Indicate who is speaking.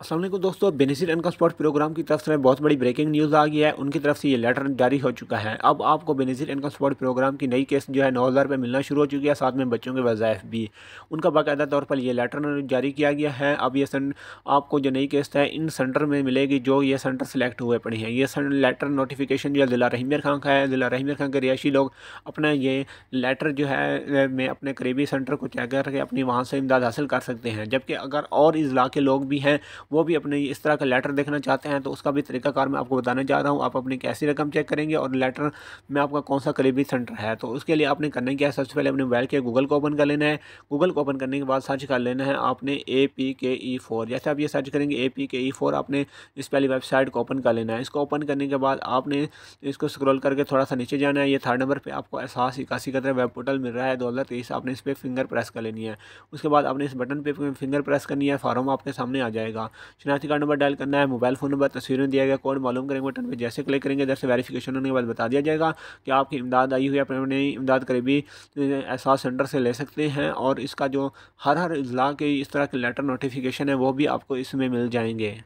Speaker 1: असल दोस्तों बेनिसिल income spot programme की तरफ से बहुत बड़ी ब्रेकिंग न्यूज़ आ गई है उनकी तरफ से ये लेटर जारी हो चुका है अब आपको बेनिसिल इनकम स्पॉट प्रोग्राम की नई केस जो है नौ हज़ार रुपये मिलना शुरू हो चुकी है साथ में बच्चों के वज़ायफ भी उनका बाकायदा तौर पर यह लेटर जारी किया गया है अब ये सन आपको जो नई केस है इन सेंटर में मिलेगी जो ये सेंटर सेलेक्ट हुए पड़े हैं ये लेटर नोटिफिकेशन जो है ज़िला रहीमर खां का है ज़िला रहीमर खां के रिहायशी लोग अपना ये लेटर जो है में अपने करीबी सेंटर को चेक करके अपनी वहाँ से इमदाद हासिल कर सकते हैं जबकि अगर और इजला के लोग भी हैं वो भी अपने इस तरह का लेटर देखना चाहते हैं तो उसका भी तरीकाकार मैं आपको बताने जा रहा हूँ आप अपनी कैसी रकम चेक करेंगे और लेटर में आपका कौन सा करीबी सेंटर है तो उसके लिए आपने करना क्या है सबसे पहले अपने मोबाइल के गूगल को ओपन कर लेना है गूगल को ओपन करने के बाद सर्च कर लेना है आपने ए पी के ई फोर जैसे आप ये सर्च करेंगे ए पी के ई फोर आपने इस पहली वेबसाइट को ओपन कर लेना है इसको ओपन करने के बाद आपने इसको स्क्रॉल करके थोड़ा सा नीचे जाना है ये थर्ड नंबर पर आपको एहसास इक्यासी का वेब पोर्टल मिल रहा है दो हज़ार तेईस आपने इस पर फिंगर प्रेस कर लेनी है उसके बाद आपने इस बटन पर फिंगर प्रेस करनी है फार्म आपके सामने आ जाएगा शिनाती कार्ड नंबर डायल करना है मोबाइल फ़ोन नंबर तस्वीरें दिया गया कोड मालूम करेंगे बटन पर जैसे क्लिक करेंगे इधर से वेरीफिकेशन होने के बाद बता दिया जाएगा कि आपकी इमदाद आई हुई है अपने इमदाद करीबी एहसास सेंटर से ले सकते हैं और इसका जो हर हर अजला के इस तरह के लेटर नोटिफिकेशन है वो भी आपको इसमें मिल जाएंगे